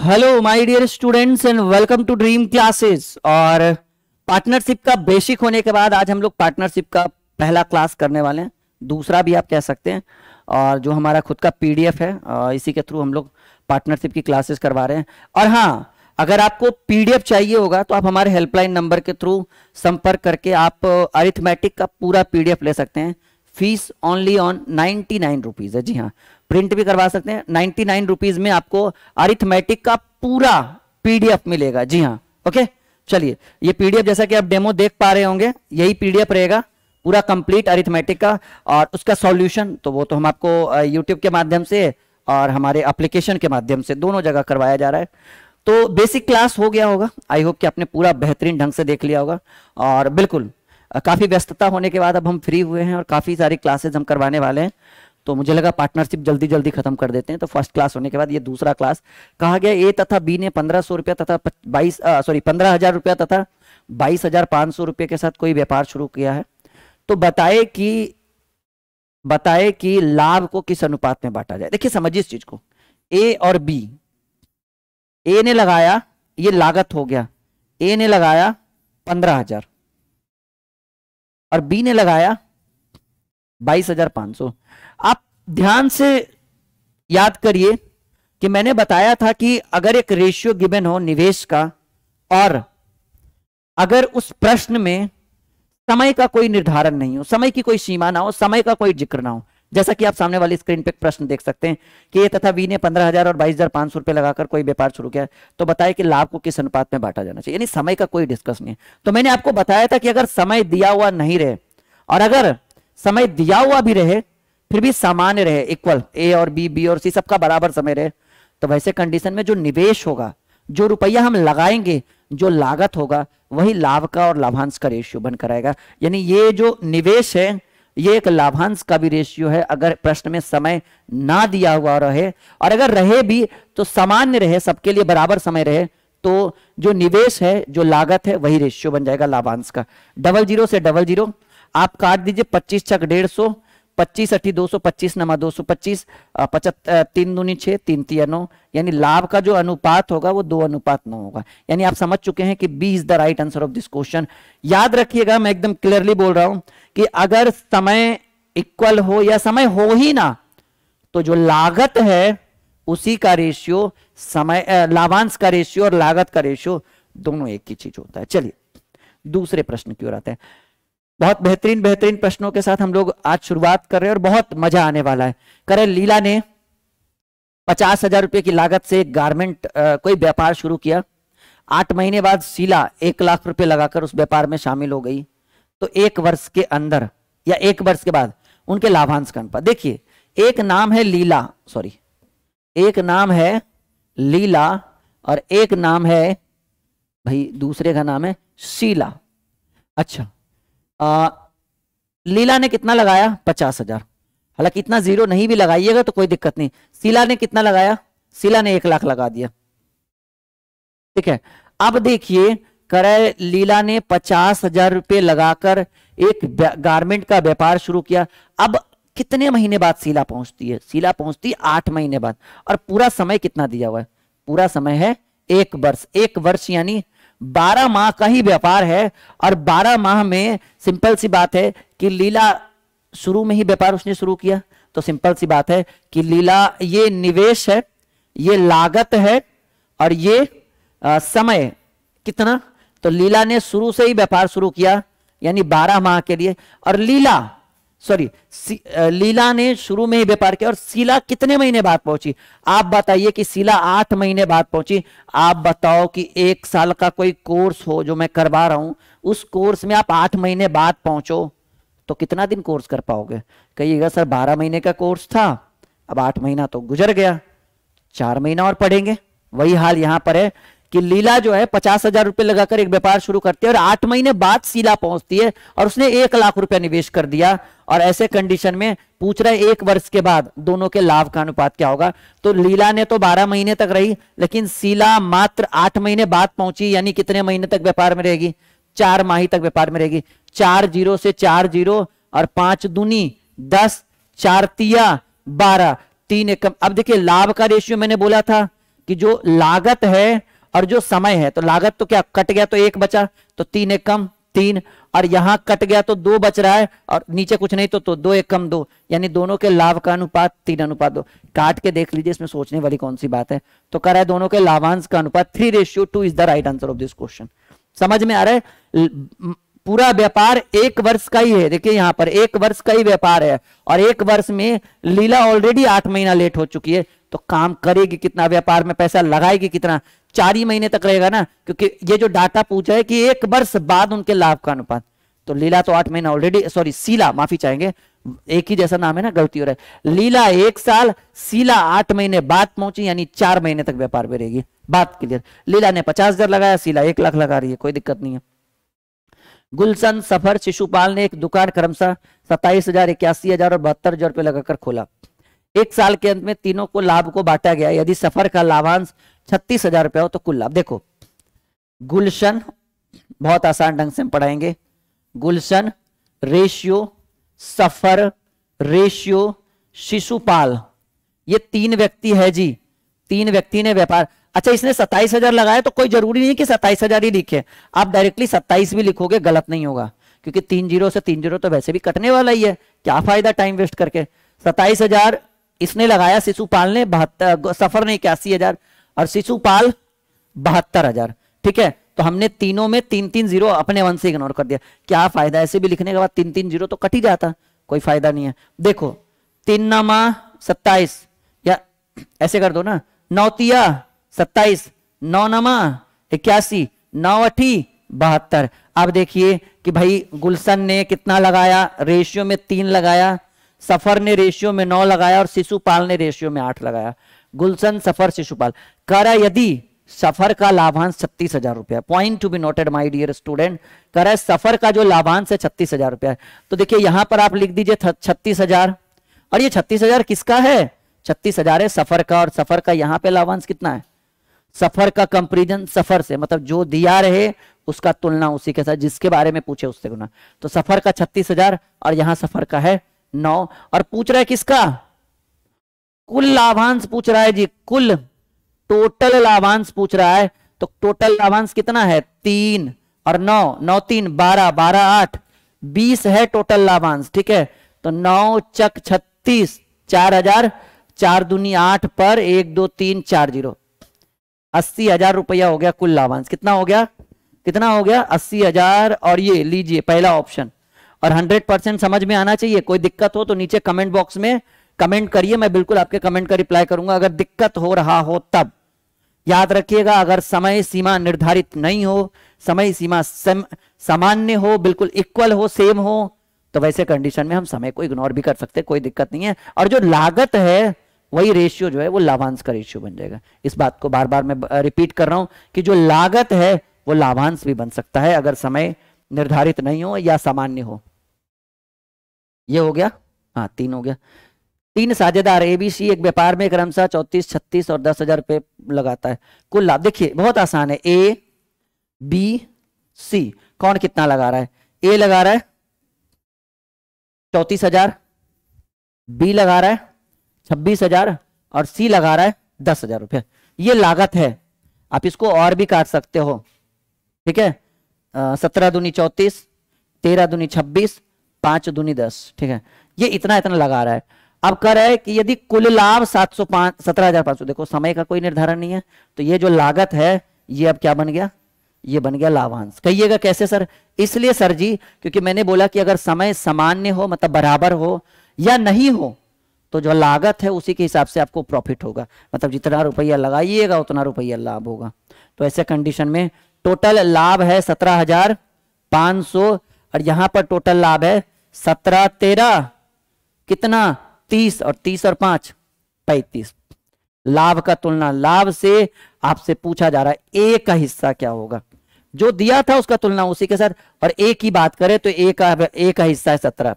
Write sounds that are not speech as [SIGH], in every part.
hello my dear students and welcome to Dream Classes और partnership का basic होने के बाद आज हम लोग पार्टनरशिप का पहला क्लास करने वाले हैं दूसरा भी आप कह सकते हैं और जो हमारा खुद का पीडीएफ है इसी के थ्रू हम लोग पार्टनरशिप की क्लासेस करवा रहे हैं और हाँ अगर आपको पीडीएफ चाहिए होगा तो आप हमारे हेल्पलाइन नंबर के थ्रू संपर्क करके आप अरिथमेटिक का पूरा पीडीएफ ले सकते हैं fees only on ninety nine rupees है जी हाँ प्रिंट भी करवा सकते हैं नाइनटी नाइन रुपीज़ में आपको अरिथमेटिक का पूरा पीडीएफ मिलेगा जी हाँ ओके चलिए ये पीडीएफ जैसा कि आप डेमो देख पा रहे होंगे यही पीडीएफ रहेगा पूरा कंप्लीट अरिथमेटिक का और उसका सॉल्यूशन तो वो तो हम आपको यूट्यूब के माध्यम से और हमारे एप्लीकेशन के माध्यम से दोनों जगह करवाया जा रहा है तो बेसिक क्लास हो गया होगा आई होप कि आपने पूरा बेहतरीन ढंग से देख लिया होगा और बिल्कुल काफ़ी व्यस्तता होने के बाद अब हम फ्री हुए हैं और काफ़ी सारी क्लासेज हम करवाने वाले हैं तो मुझे लगा पार्टनरशिप जल्दी जल्दी खत्म कर देते हैं तो फर्स्ट क्लास होने के बाद ये दूसरा क्लास कहा गया ए तथा बी ने पंद्रह सौ रुपया तथा बाईस सॉरी पंद्रह हजार रुपया तथा बाईस हजार पांच सौ रुपये के साथ कोई व्यापार शुरू किया है तो बताए कि बताए कि लाभ को किस अनुपात में बांटा जाए देखिए समझिए इस चीज को ए और बी ए ने लगाया ये लागत हो गया ए ने लगाया पंद्रह हजार और बी ने लगाया बाईस हजार पांच सौ आप ध्यान से याद करिए कि मैंने बताया था कि अगर एक रेशियो गिवन हो निवेश का और अगर उस प्रश्न में समय का कोई निर्धारण नहीं हो समय की कोई सीमा ना हो समय का कोई जिक्र ना हो जैसा कि आप सामने वाली स्क्रीन पे प्रश्न देख सकते हैं कि ए तथा वी ने पंद्रह हजार और बाईस हजार पांच सौ रुपये लगाकर कोई व्यापार शुरू किया तो बताया कि लाभ को किस अनुपात में बांटा जाना चाहिए यानी समय का कोई डिस्कस नहीं है तो मैंने आपको बताया था कि अगर समय दिया हुआ नहीं रहे और अगर समय दिया हुआ भी रहे फिर भी सामान्य रहे इक्वल ए और बी बी और सी सबका बराबर समय रहे तो वैसे कंडीशन में जो निवेश होगा जो रुपया हम लगाएंगे जो लागत होगा वही लाभ का और लाभांश का रेशियो बनकर आएगा यानी ये जो निवेश है ये एक लाभांश का भी रेशियो है अगर प्रश्न में समय ना दिया हुआ रहे और अगर रहे भी तो सामान्य रहे सबके लिए बराबर समय रहे तो जो निवेश है जो लागत है वही रेशियो बन जाएगा लाभांश का डबल जीरो से डबल जीरो आप काट दीजिए पच्चीस छक डेढ़ सौ पच्चीस अट्ठी दो सौ पच्चीस नमा दो सौ पच्चीस पचहत्तर तीन दूनी छः तीन तीन नौ यानी लाभ का जो अनुपात होगा वो दो अनुपात नौ होगा यानी आप समझ चुके हैं कि B is the right answer of this question याद रखिएगा मैं एकदम क्लियरली बोल रहा हूं कि अगर समय इक्वल हो या समय हो ही ना तो जो लागत है उसी का रेशियो समय लाभांश का रेशियो और लागत का रेशियो दोनों एक ही चीज होता है चलिए दूसरे प्रश्न की ओर आते हैं बहुत बेहतरीन बेहतरीन प्रश्नों के साथ हम लोग आज शुरुआत कर रहे हैं और बहुत मजा आने वाला है करे लीला ने पचास हजार रुपये की लागत से गारमेंट कोई व्यापार शुरू किया आठ महीने बाद शीला एक लाख रुपए लगाकर उस व्यापार में शामिल हो गई तो एक वर्ष के अंदर या एक वर्ष के बाद उनके लाभांश कम पर देखिए एक नाम है लीला सॉरी एक नाम है लीला और एक नाम है भाई दूसरे का नाम है शीला अच्छा आ, लीला ने कितना लगाया पचास हजार हालांकि इतना जीरो नहीं भी लगाइएगा तो कोई दिक्कत नहीं शीला ने कितना लगाया शीला ने एक लाख लगा दिया ठीक है अब देखिए करे लीला ने पचास हजार रुपये लगाकर एक गारमेंट का व्यापार शुरू किया अब कितने महीने बाद शीला पहुंचती है शीला पहुंचती है आठ महीने बाद और पूरा समय कितना दिया हुआ है पूरा समय है एक वर्ष एक वर्ष यानी बारह माह का ही व्यापार है और बारह माह में सिंपल सी बात है कि लीला शुरू में ही व्यापार उसने शुरू किया तो सिंपल सी बात है कि लीला ये निवेश है ये लागत है और ये आ, समय कितना तो लीला ने शुरू से ही व्यापार शुरू किया यानी बारह माह के लिए और लीला सॉरी लीला ने शुरू में ही व्यापार किया और शीला कितने महीने बाद पहुंची आप बताइए कि शीला आठ महीने बाद पहुंची आप बताओ कि एक साल का कोई कोर्स हो जो मैं करवा रहा हूं उस कोर्स में आप आठ महीने बाद पहुंचो तो कितना दिन कोर्स कर पाओगे कहिएगा सर बारह महीने का कोर्स था अब आठ महीना तो गुजर गया चार महीना और पढ़ेंगे वही हाल यहां पर है कि लीला जो है पचास हजार रुपए लगाकर एक व्यापार शुरू करती है और आठ महीने बाद शीला पहुंचती है और उसने एक लाख रुपया निवेश कर दिया और ऐसे कंडीशन में पूछ रहा है एक वर्ष के बाद दोनों के लाभ का अनुपात क्या होगा तो लीला ने तो बारह महीने तक रही लेकिन शीला मात्र आठ महीने बाद पहुंची यानी कितने महीने तक व्यापार में रहेगी चार माही तक व्यापार में रहेगी चार जीरो से चार जीरो और पांच दूनी दस चार तिया बारह तीन एक अब देखिए लाभ का रेशियो मैंने बोला था कि जो लागत है और जो समय है तो लागत तो क्या कट गया तो एक बचा तो तीन एक कम तीन और यहां कट गया तो दो बच रहा है और नीचे कुछ नहीं तो, तो दो एक कम दो यानी दोनों के लाभ का अनुपात तीन अनुपात दो काट के देख लीजिए इसमें सोचने वाली कौन सी बात है तो कह रहा है दोनों के लाभांश का अनुपात three ratio two is the right answer of this question समझ में आ रहा है पूरा व्यापार एक वर्ष का ही है देखिए यहाँ पर एक वर्ष का ही व्यापार है और एक वर्ष में लीला ऑलरेडी आठ महीना लेट हो चुकी है तो काम करेगी कितना व्यापार में पैसा लगाएगी कितना चार ही महीने तक रहेगा ना क्योंकि ये जो डाटा पूछा है कि एक वर्ष बाद उनके लाभ का अनुपात तो लीला तो आठ महीना ऑलरेडी सॉरी सीला माफी चाहेंगे एक ही जैसा नाम है ना गलती हो रहा है लीला एक साल सीला आठ महीने बाद पहुंची यानी चार महीने तक व्यापार में रहेगी बात क्लियर लीला ने पचास हजार लगाया सीला एक लाख लगा रही है कोई दिक्कत नहीं है गुलशन सफर शिशुपाल ने एक दुकान क्रमशः सत्ताईस हजार इक्यासी हजार और बहत्तर हजार रुपये लगाकर खोला एक साल के अंत में तीनों को लाभ को बांटा गया यदि सफर का लाभांश छत्तीस हजार रुपया हो तो कुल लाभ देखो गुलशन बहुत आसान ढंग से हम पढ़ाएंगे गुलशन रेशियो सफर रेशियो शिशुपाल ये तीन व्यक्ति है जी तीन व्यक्ति ने व्यापार अच्छा इसने सत्ताईस हजार लगाया तो कोई जरूरी नहीं कि सत्ताईस हजार ही लिखे आप डायरेक्टली सत्ताईस भी लिखोगे गलत नहीं होगा क्योंकि तीन जीरो से तीन जीरो तो वैसे भी कटने वाला ही है क्या फायदा टाइम वेस्ट करके सत्ताईस हजार इसने लगाया शिशुपाल ने बहत्तर सफर ने इक्यासी हजार और शिशुपाल बहत्तर हजार ठीक है तो हमने तीनों में तीन तीन जीरो अपने वन से इग्नोर कर दिया क्या फायदा ऐसे भी लिखने के बाद तीन तीन जीरो तो कट ही जाता कोई फायदा नहीं है देखो तीन नमा सत्ताईस या ऐसे कर दो ना नौतिया सत्ताईस नौ नमा इक्यासी नौ अठी बहत्तर अब देखिए कि भाई गुलशन ने कितना लगाया रेशियो में तीन लगाया सफर ने रेशियो में नौ लगाया और शिशुपाल ने रेशियो में आठ लगाया गुलशन सफर शिशुपाल कर यदि सफर का लाभांश छत्तीस हजार रुपया point to be noted my dear student कह रहा है सफर का जो लाभांश है छत्तीस हजार रुपया तो देखिए यहां पर आप लिख दीजिए छत्तीस हजार और ये छत्तीस हजार किसका है छत्तीस हजार है सफर का और सफर का यहां पे लाभांश कितना है सफर का कंपेरिजन सफर से मतलब जो दिया रहे उसका तुलना उसी के साथ जिसके बारे में पूछे उससे गुना तो सफर का छत्तीस हजार और यहां सफर का है नौ और पूछ रहा है किसका कुल लाभांश पूछ रहा है जी कुल टोटल लाभांश पूछ रहा है तो टोटल लाभांश कितना है तीन और नौ नौ तीन बारह बारह आठ बीस है टोटल लाभांश ठीक है तो नौ चक छत्तीस चार हजार चार दूनी आठ पर एक दो तीन चार जीरो अस्सी हजार रुपया हो गया कुल लाभांश कितना हो गया कितना हो गया अस्सी हजार और ये लीजिए पहला ऑप्शन और 100 परसेंट समझ में आना चाहिए कोई दिक्कत हो तो नीचे कमेंट बॉक्स में कमेंट करिए मैं बिल्कुल आपके कमेंट का रिप्लाई करूंगा अगर दिक्कत हो रहा हो तब याद रखिएगा अगर समय सीमा निर्धारित नहीं हो समय सीमा सम, सामान्य हो बिल्कुल इक्वल हो सेम हो तो वैसे कंडीशन में हम समय को इग्नोर भी कर सकते कोई दिक्कत नहीं है और जो लागत है वही रेशियो जो है वो लाभांश का रेशियो बन जाएगा इस बात को बार बार मैं रिपीट कर रहा हूं कि जो लागत है वो लाभांश भी बन सकता है अगर समय निर्धारित नहीं हो या सामान्य हो ये हो गया हाँ तीन हो गया तीन साझेदार एबीसी एक व्यापार में क्रमशः चौतीस छत्तीस और दस हजार रुपये लगाता है कुल लाभ देखिए बहुत आसान है ए बी सी कौन कितना लगा रहा है ए लगा रहा है चौतीस हजार बी लगा रहा है छब्बीस हजार और सी लगा रहा है दस हजार रुपये ये लागत है आप इसको और भी काट सकते हो ठीक है सत्रह दूनी चौतीस तेरह दूनी छब्बीस पांच दूनी दस ठीक है ये इतना इतना लगा रहा है अब कह रहा है कि यदि कुल लाभ सात सौ पांच सत्रह हजार पांच सौ देखो समय का कोई निर्धारण नहीं है तो ये जो लागत है ये अब क्या बन गया ये बन गया लाभांश कहिएगा कैसे सर इसलिए सर जी क्योंकि मैंने बोला कि अगर समय सामान्य हो मतलब बराबर हो या नहीं हो तो जो लागत है उसी के हिसाब से आपको प्रॉफिट होगा मतलब जितना रुपया लगाइएगा उतना रुपया लाभ होगा तो ऐसे कंडीशन में टोटल लाभ है सत्रह हजार पांच सौ और यहां पर टोटल लाभ है सत्रह तेरह कितना तीस और तीस और पांच पैतीस लाभ का तुलना लाभ से आपसे पूछा जा रहा है ए का हिस्सा क्या होगा जो दिया था उसका तुलना उसी के साथ और ए की बात करें तो ए का ए का हिस्सा है सत्रह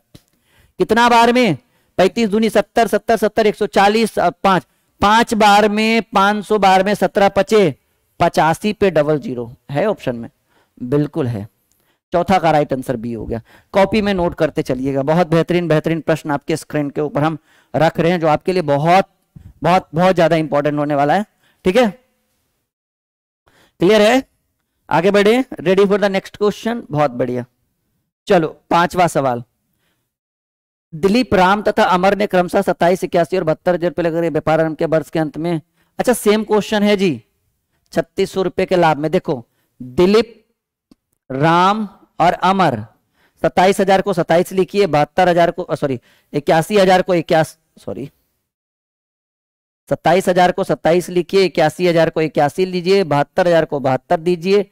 कितना बार में पैंतीस दूनी सत्तर सत्तर सत्तर एक सौ चालीस पांच पांच बार में पांच सौ बार में सत्रह पचे पचासी पे डबल जीरो है ऑप्शन में बिल्कुल है चौथा का राइट आंसर बी हो गया कॉपी में नोट करते चलिएगा बहुत बेहतरीन बेहतरीन प्रश्न आपके स्क्रीन के ऊपर हम रख रहे हैं जो आपके लिए बहुत बहुत बहुत ज्यादा इंपॉर्टेंट होने वाला है ठीक है क्लियर है आगे बढ़े ready for the next question बहुत बढ़िया चलो पांचवा सवाल दिलीप राम तथा अमर ने क्रमशः सत्ताईस इक्यासी और बहत्तर हजार रुपये लगे व्यापार आरंभ के वर्ष के अंत में अच्छा सेम क्वेश्चन है जी छत्तीस सौ रुपये के लाभ में देखो दिलीप राम और अमर सत्ताईस हजार को सत्ताईस लिखिए बहत्तर हजार को सॉरी इक्यासी हजार को इक्यासी सॉरी सत्ताईस हजार को सत्ताईस लिखिए इक्यासी हजार को इक्यासी लीजिए बहत्तर हजार को बहत्तर दीजिए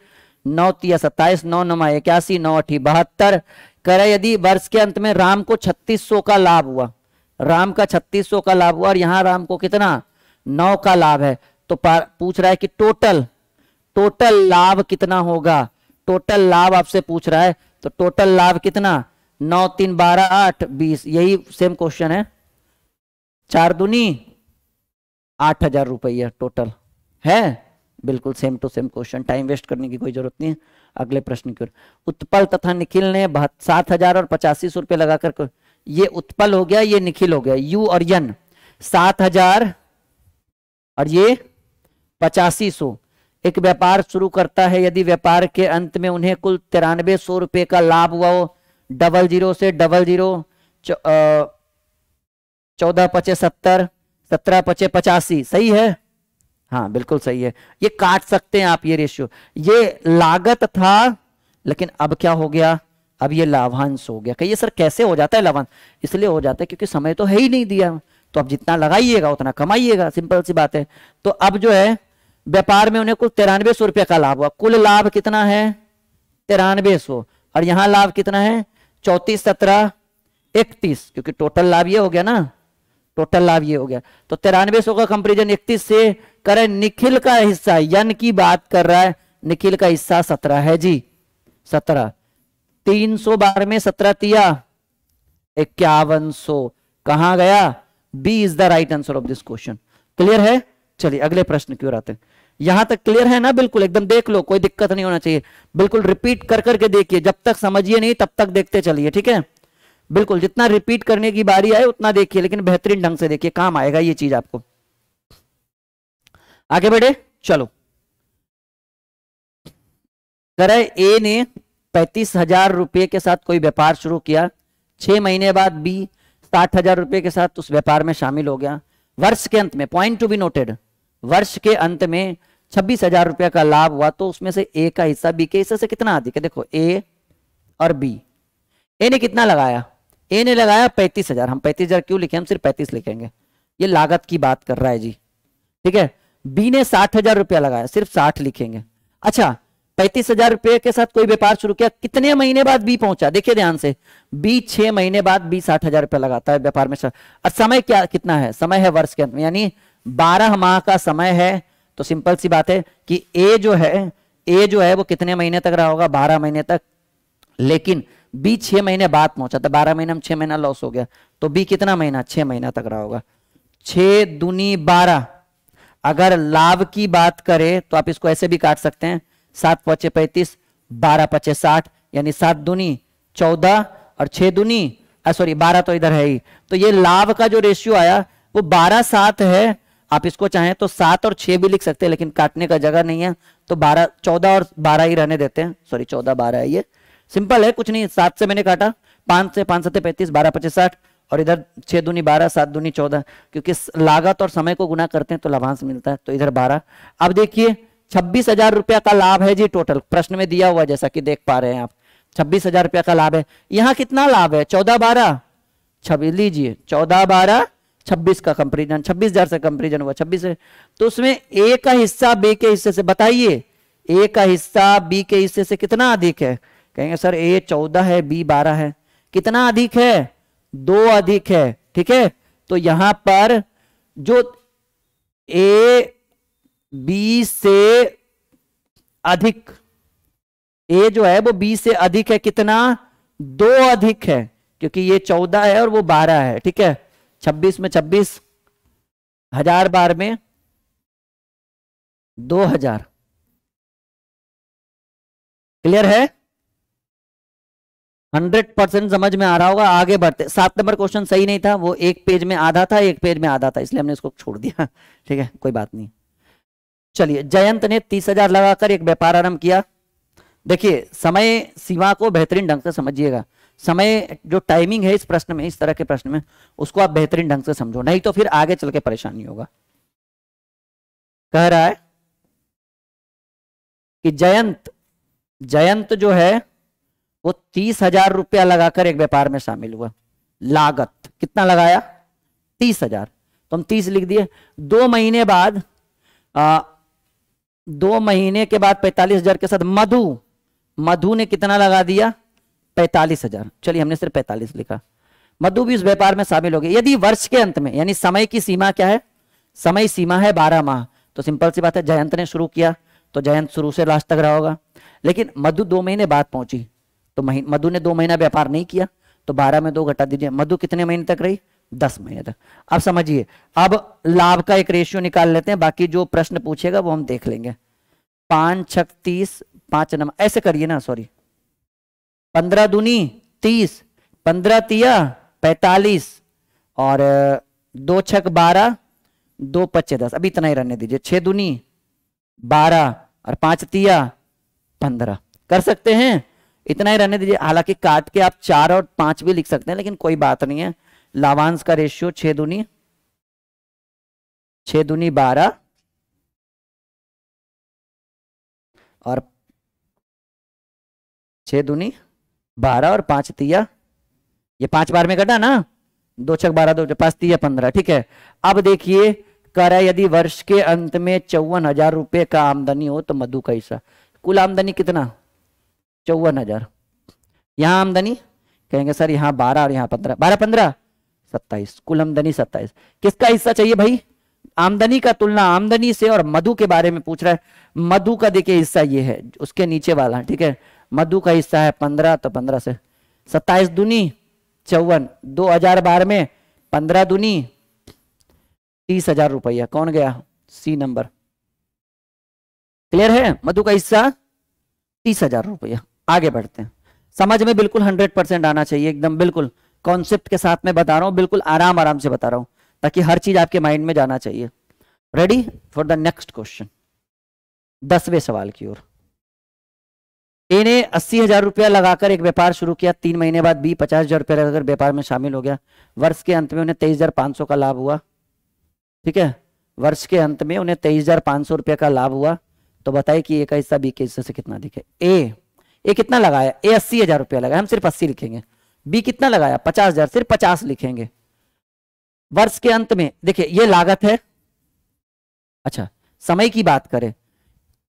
नौ तीस सत्ताईस नौ नमा इक्यासी नौ अठी बहत्तर करे यदि वर्ष के अंत में राम को छत्तीस सौ का लाभ हुआ राम का छत्तीस सौ का लाभ हुआ और यहाँ राम को कितना नौ का लाभ है तो पूछ रहा है कि टोटल टोटल लाभ कितना होगा टोटल लाभ आपसे पूछ रहा है तो टोटल लाभ कितना नौ तीन बारह आठ बीस यही सेम क्वेश्चन है चार दुनी आठ हजार रुपये टोटल है बिल्कुल same to same question time waste करने की कोई जरूरत नहीं अगले प्रश्न की ओर उत्पल तथा निखिल ने सात हजार और पचासी सौ रुपये लगाकर ये उत्पल हो गया ये निखिल हो गया यू और यन सात हजार और ये पचासी सौ एक व्यापार शुरू करता है यदि व्यापार के अंत में उन्हें कुल तिरानवे सौ रुपए का लाभ हुआ हो डबल जीरो से डबल जीरो चौदह पचे सत्तर सत्रह पचे पचासी सही है हाँ बिल्कुल सही है ये काट सकते हैं आप ये रेशियो ये लागत था लेकिन अब क्या हो गया अब ये लाभांश हो गया कहिए सर कैसे हो जाता है लाभांश इसलिए हो जाता है क्योंकि समय तो है ही नहीं दिया तो अब जितना लगाइएगा उतना कमाइएगा सिंपल सी बात है तो अब जो है व्यापार में उन्हें कुल तिरानवे सौ रुपये का लाभ हुआ कुल लाभ कितना है तिरानवे सौ और यहाँ लाभ कितना है चौंतीस सत्रह इकतीस क्योंकि टोटल लाभ ये हो गया ना टोटल लाभ ये हो गया तो तिरानवे सौ का कंपेरिजन इकतीस से करें निखिल का हिस्सा यन की बात कर रहा है निखिल का हिस्सा सत्रह है जी सत्रह तीन सौ बारह में सत्रह तिया इक्यावन सौ कहा गया B is the right answer of this question clear है चलिए अगले प्रश्न की ओर आते हैं यहां तक क्लियर है ना बिल्कुल एकदम देख लो कोई दिक्कत नहीं होना चाहिए बिल्कुल रिपीट कर करके देखिए जब तक समझिए नहीं तब तक देखते चलिए ठीक है बिल्कुल जितना रिपीट करने की बारी आए उतना देखिए लेकिन बेहतरीन ढंग से देखिए काम आएगा ये चीज आपको आगे बढ़े चलो तरह ए ने पैंतीस हजार रुपये के साथ कोई व्यापार शुरू किया छह महीने बाद बी साठ हजार रुपये के साथ उस व्यापार में शामिल हो गया वर्ष के अंत में पॉइंट टू बी नोटेड वर्ष के अंत में छब्बीस हजार रुपया का लाभ हुआ तो उसमें से ए का हिस्सा बी के हिस्से से कितना अधिक है देखो ए और बी ए ने कितना लगाया ए ने लगाया पैंतीस हजार हम पैंतीस हजार क्यों लिखे हम सिर्फ पैंतीस लिखेंगे ये लागत की बात कर रहा है जी ठीक है बी ने साठ हजार रुपया लगाया सिर्फ साठ लिखेंगे अच्छा पैंतीस हजार रुपये के साथ कोई व्यापार शुरू किया कितने महीने बाद बी पहुंचा देखिए ध्यान से बी छह महीने बाद बी साठ हजार रुपया लगाता है व्यापार में और अच्छा, समय क्या कितना है समय है वर्ष के अंत में यानी बारह माह का समय है तो सिंपल सी बात है कि ए जो है ए जो है वो कितने महीने तक रहा होगा बारह महीने तक लेकिन बी छह महीने बाद पहुंचा था तो बारह महीने में छह महीना लॉस हो गया तो बी कितना महीना छह महीना तक रहा होगा छह दूनी बारह अगर लाभ की बात करें तो आप इसको ऐसे भी काट सकते हैं सात पचे पैंतीस बारह पचे साठ यानी सात दुनी चौदह और छह दुनी सॉरी बारह तो इधर है ही तो ये लाभ का जो रेशियो आया वो बारह सात है आप इसको चाहें तो सात और छह भी लिख सकते हैं लेकिन काटने का जगह नहीं है तो बारह चौदह और बारह ही रहने देते हैं सॉरी चौदह बारह है ये सिंपल है कुछ नहीं सात से मैंने काटा पांच से पांच सत्य पैंतीस बारह पच्चीस साठ और इधर छह दूनी बारह सात दूनी चौदह क्योंकि लागत और समय को गुना करते हैं तो लाभांश मिलता है तो इधर बारह अब देखिए छब्बीस हजार रुपया का लाभ है जी टोटल प्रश्न में दिया हुआ जैसा कि देख पा रहे हैं आप छब्बीस हजार रुपया का लाभ है यहाँ कितना लाभ है चौदह बारह छब्बीस लीजिए चौदह बारह छब्बीस का कंपेरिजन छब्बीस हजार से कंपेरिजन हुआ छब्बीस तो उसमें ए का हिस्सा बी के हिस्से से बताइए ए का हिस्सा बी के हिस्से से कितना अधिक है कहेंगे सर ए चौदह है बी बारह है कितना अधिक है दो अधिक है ठीक है तो यहां पर जो ए बी से अधिक ए जो है वो बी से अधिक है कितना दो अधिक है क्योंकि ये चौदह है और वो बारह है ठीक है छब्बीस में छब्बीस हजार बार में दो हजार क्लियर है हंड्रेड परसेंट समझ में आ रहा होगा आगे बढ़ते सात नंबर क्वेश्चन सही नहीं था वो एक पेज में आधा था एक पेज में आधा था इसलिए हमने इसको छोड़ दिया [LAUGHS] ठीक है कोई बात नहीं चलिए जयंत ने तीस हजार लगाकर एक व्यापार आरंभ किया देखिए समय सीमा को बेहतरीन ढंग से समझिएगा समय जो टाइमिंग है इस प्रश्न में इस तरह के प्रश्न में उसको आप बेहतरीन ढंग से समझो नहीं तो फिर आगे चल के परेशानी होगा कह रहा है कि जयंत जयंत जो है वो तीस हजार रुपया लगाकर एक व्यापार में शामिल हुआ लागत कितना लगाया तीस हजार तो हम तीस लिख दिए दो महीने बाद आ, दो महीने के बाद पैंतालीस हजार के साथ मधु मधु ने कितना लगा दिया पैंतालीस हजार चलिए हमने सिर्फ पैंतालीस लिखा मधु भी उस व्यापार में शामिल हो गए यदि वर्ष के अंत में यानी समय की सीमा क्या है समय सीमा है बारह माह तो सिंपल सी बात है जयंत ने शुरू किया तो जयंत शुरू से लास्ट तक रहा होगा लेकिन मधु दो महीने बाद पहुंची तो मधु ने दो महीना व्यापार नहीं किया तो बारह में दो घटा दीजिए मधु कितने महीने तक रही दस महीने तक अब समझिए अब लाभ का एक रेशियो निकाल लेते हैं बाकी जो प्रश्न पूछेगा वो हम देख लेंगे पांच छत्तीस पांच नंबर ऐसे करिए ना सॉरी पंद्रह दूनी तीस पंद्रह तिया पैतालीस और दो छक बारह दो पच्चे दस अभी इतना ही रहने दीजिए छह दूनी बारह और पांच तिया पंद्रह कर सकते हैं इतना ही रहने दीजिए हालांकि काट के आप चार और पांच भी लिख सकते हैं लेकिन कोई बात नहीं है लावांश का रेशियो छह दूनी छह दूनी बारह और छह दूनी बारह और पांच तिया ये पांच बार में कटा ना दो छक बारह दो पांच तिया पंद्रह ठीक है अब देखिए कर यदि वर्ष के अंत में चौवन हजार रुपये का आमदनी हो तो मधु कैसा कुल आमदनी कितना चौवन हजार यहाँ आमदनी कहेंगे सर यहाँ बारह और यहाँ पंद्रह बारह पंद्रह सत्ताईस कुल आमदनी सत्ताईस किसका हिस्सा चाहिए भाई आमदनी का तुलना आमदनी से और मधु के बारे में पूछ रहा है मधु का देखिए हिस्सा ये है उसके नीचे वाला ठीक है मधु का हिस्सा है पंद्रह तो पंद्रह से सत्ताईस दुनी चौवन दो हजार बारह में पंद्रह दुनी तीस हजार रुपया कौन गया सी नंबर क्लियर है मधु का हिस्सा तीस हजार रुपया आगे बढ़ते हैं समझ में बिल्कुल हंड्रेड परसेंट आना चाहिए एकदम बिल्कुल कॉन्सेप्ट के साथ में बता रहा हूं बिल्कुल आराम आराम से बता रहा हूं ताकि हर चीज आपके माइंड में जाना चाहिए ready for the next question दसवें सवाल की ओर ए ने अस्सी हजार रुपया लगाकर एक व्यापार शुरू किया तीन महीने बाद बी पचास हजार रुपया लगाकर व्यापार में शामिल हो गया वर्ष के अंत में उन्हें तेईस हजार पांच सौ का लाभ हुआ ठीक है वर्ष के अंत में उन्हें तेईस हजार पांच सौ रुपया का लाभ हुआ तो बताइए कि ए का हिस्सा बी के हिस्से से कितना दिखे ए ए कितना लगाया ए अस्सी हजार रुपया लगाया हम सिर्फ अस्सी लिखेंगे बी कितना लगाया पचास हजार सिर्फ पचास लिखेंगे वर्ष के अंत में देखिए ये लागत है अच्छा समय की बात करें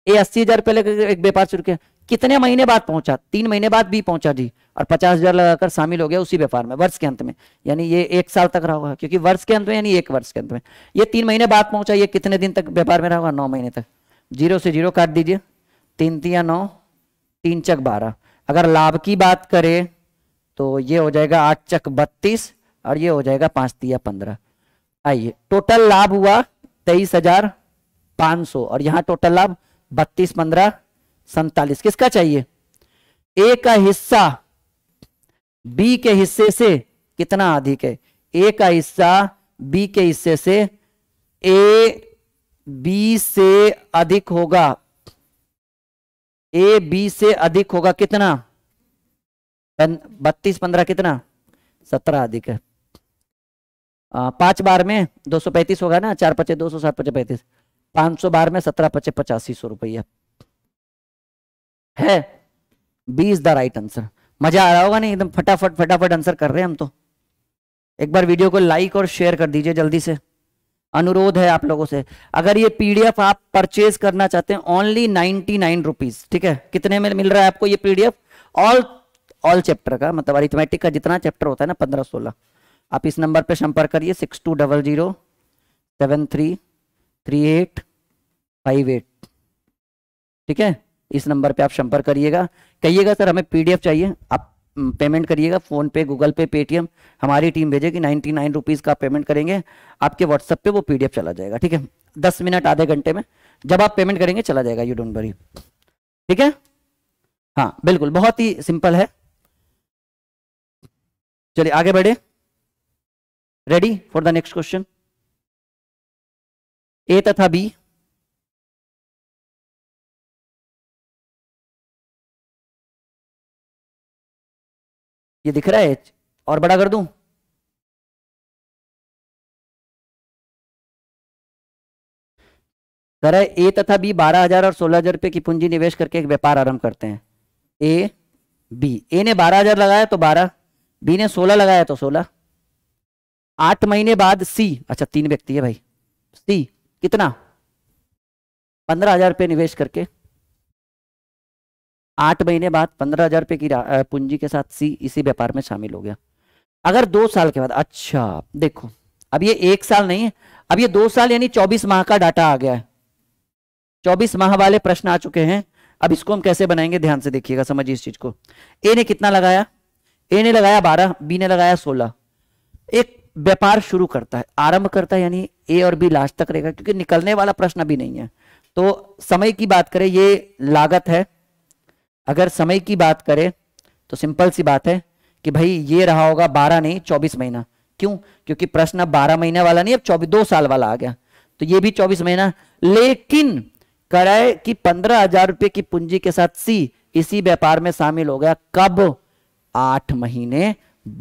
ए अस्सी हजार रुपया लेकर एक व्यापार शुरू किया कितने महीने बाद पहुंचा तीन महीने बाद भी पहुंचा जी और पचास हजार लगाकर शामिल हो गया उसी व्यापार में वर्ष के अंत में यानी ये एक साल तक रहा होगा क्योंकि वर्ष के अंत में यानी एक वर्ष के अंत में ये तीन महीने बाद पहुंचा ये कितने दिन तक व्यापार में रहा होगा नौ महीने तक जीरो से जीरो काट दीजिए तीन तिया नौ तीन चक बारह अगर लाभ की बात करें तो ये हो जाएगा आठ चक बत्तीस और ये हो जाएगा पांच तिया पंद्रह आइए टोटल लाभ हुआ तेईस हजार पांच सौ और यहाँ टोटल लाभ बत्तीस पंद्रह सैतालीस किसका चाहिए ए का हिस्सा बी के हिस्से से कितना अधिक है ए का हिस्सा बी के हिस्से से ए बी से अधिक होगा ए बी से अधिक होगा कितना बत्तीस पंद्रह कितना सत्रह अधिक है पांच बार में दो सौ पैंतीस होगा ना चार पचे दो सौ सात पचे पैंतीस पांच सौ बार में सत्रह पचे पचासी सौ रुपया है B is the right answer मजा आ रहा होगा नहीं एकदम फटाफट फटाफट आंसर कर रहे हैं हम तो एक बार वीडियो को लाइक और शेयर कर दीजिए जल्दी से अनुरोध है आप लोगों से अगर ये पीडीएफ आप परचेज करना चाहते हैं ओनली नाइनटी नाइन रुपीज ठीक है कितने में मिल रहा है आपको ये पीडीएफ ऑल ऑल चैप्टर का मतलब अरिथमेटिक का जितना चैप्टर होता है ना पंद्रह सोलह आप इस नंबर पर संपर्क करिए six two double zero seven three three eight five eight ठीक है इस नंबर पे आप संपर्क करिएगा कहिएगा सर हमें पीडीएफ चाहिए आप पेमेंट करिएगा फ़ोन पे गूगल पे पेटीएम हमारी टीम भेजेगी नाइन्टी नाइन रुपीज़ का पेमेंट करेंगे आपके व्हाट्सएप पे वो पीडीएफ चला जाएगा ठीक है दस मिनट आधे घंटे में जब आप पेमेंट करेंगे चला जाएगा यू डोंट वरी ठीक है हाँ बिल्कुल बहुत ही सिंपल है चलिए आगे बढ़े ready for the next question A तथा बी ये दिख रहा है एच और बड़ा कर दूं कह ए तथा बी बारह हजार और सोलह हजार रुपये की पूंजी निवेश करके एक व्यापार आरंभ करते हैं ए बी ए ने बारह हजार लगाया तो बारह बी ने सोलह लगाया तो सोलह आठ महीने बाद सी अच्छा तीन व्यक्ति है भाई सी कितना पंद्रह हजार रुपये निवेश करके आठ महीने बाद पंद्रह हजार रुपए की पूंजी के साथ सी इसी व्यापार में शामिल हो गया अगर दो साल के बाद अच्छा देखो अब ये एक साल नहीं है अब ये दो साल यानी चौबीस माह का डाटा आ गया है चौबीस माह वाले प्रश्न आ चुके हैं अब इसको हम कैसे बनाएंगे ध्यान से देखिएगा समझिए इस चीज को ए ने कितना लगाया ए ने लगाया बारह बी ने लगाया सोलह एक व्यापार शुरू करता है आरंभ करता है यानी ए और बी लास्ट तक रहेगा क्योंकि निकलने वाला प्रश्न भी नहीं है तो समय की बात करें ये लागत है अगर समय की बात करें तो सिंपल सी बात है कि भाई ये रहा होगा बारह नहीं चौबीस महीना क्यों क्योंकि प्रश्न अब बारह महीने वाला नहीं अब चौबीस दो साल वाला आ गया तो ये भी चौबीस महीना लेकिन कराए कि पंद्रह हजार रुपए की पूंजी के साथ सी इसी व्यापार में शामिल हो गया कब आठ महीने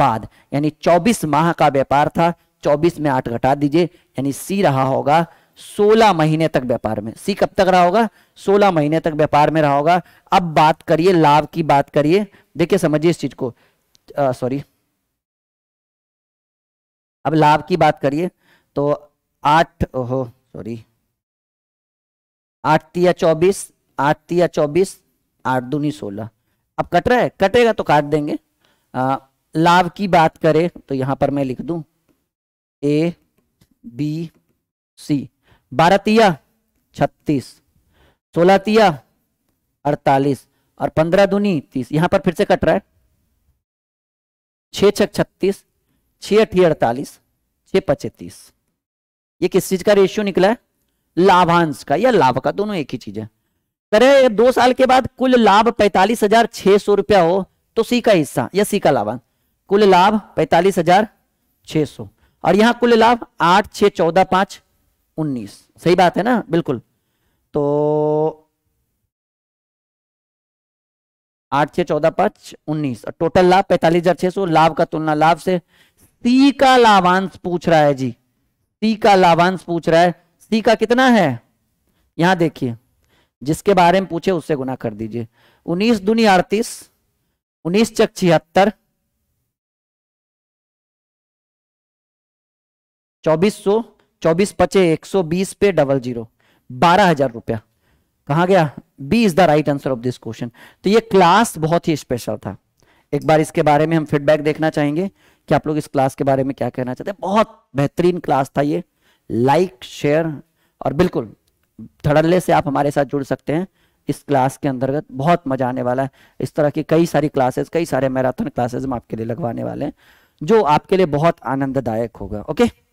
बाद यानी चौबीस माह का व्यापार था चौबीस में आठ घटा दीजिए यानी सी रहा होगा सोलह महीने तक व्यापार में सी कब तक रहा होगा सोलह महीने तक व्यापार में रहा होगा अब बात करिए लाभ की बात करिए देखिए समझिए इस चीज को सॉरी अब लाभ की बात करिए तो आठ ओहो सॉरी आठ तीया चौबीस आठ तीया चौबीस आठ दूनी सोलह अब कट रहा है कटेगा तो काट देंगे लाभ की बात करें तो यहां पर मैं लिख दूं ए बी सी बारह तिया छत्तीस सोलह तिया अड़तालीस और पंद्रह दूनी तीस यहां पर फिर से कट रहा है छ छक छत्तीस छः अठी अड़तालीस छ पचे तीस ये किस चीज का रेशियो निकला है लाभांश का या लाभ का दोनों एक ही चीज है करे दो साल के बाद कुल लाभ पैतालीस हजार छह सौ रुपया हो तो सी का हिस्सा या सी का लाभांश कुल लाभ पैतालीस हजार छह सौ और यहां कुल लाभ आठ छह चौदह पांच उन्नीस सही बात है ना बिल्कुल तो आठ छ चौदह पांच उन्नीस टोटल लाभ पैंतालीस हजार छह सौ लाभ का तुलना लाभ से सी का लाभांश पूछ रहा है जी सी का लाभांश पूछ रहा है सी का कितना है यहां देखिए जिसके बारे में पूछे उससे गुना कर दीजिए उन्नीस दुनिया अड़तीस उन्नीस चक छिहत्तर चौबीस सौ चौबीस पचे एक सौ बीस पे डबल जीरो बारह हजार रुपया कहा गया B is the right answer of this question तो ये क्लास बहुत ही स्पेशल था एक बार इसके बारे में हम फीडबैक देखना चाहेंगे कि आप लोग इस क्लास के बारे में क्या कहना चाहते हैं बहुत बेहतरीन क्लास था ये लाइक शेयर और बिल्कुल धड़ल्ले से आप हमारे साथ जुड़ सकते हैं इस क्लास के अंतर्गत बहुत मजा आने वाला है इस तरह की कई सारी क्लासेस कई सारे मैराथन क्लासेस हम आपके लिए लगवाने वाले हैं जो आपके लिए बहुत आनंददायक होगा ओके